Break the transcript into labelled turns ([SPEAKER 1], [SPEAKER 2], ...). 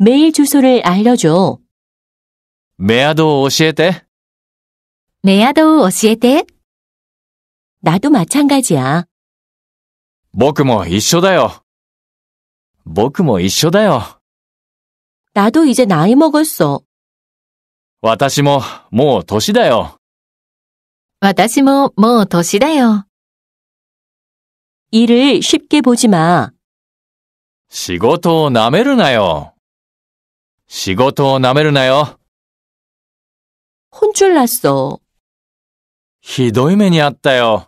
[SPEAKER 1] 메일주소를알려줘
[SPEAKER 2] メアドを教えて。
[SPEAKER 1] 메아도오시에테나도마찬가지
[SPEAKER 2] 야僕も一緒だよ。僕も一緒だよ。
[SPEAKER 1] 나도이제나이먹었어
[SPEAKER 2] 私ももう年だよ。
[SPEAKER 1] 와다시모뭐도시다요일을쉽게보지마
[SPEAKER 2] 仕事を舐めるなよ。仕事を舐めるなよ。
[SPEAKER 3] 혼쭐났 어。
[SPEAKER 2] ひどい目にあったよ。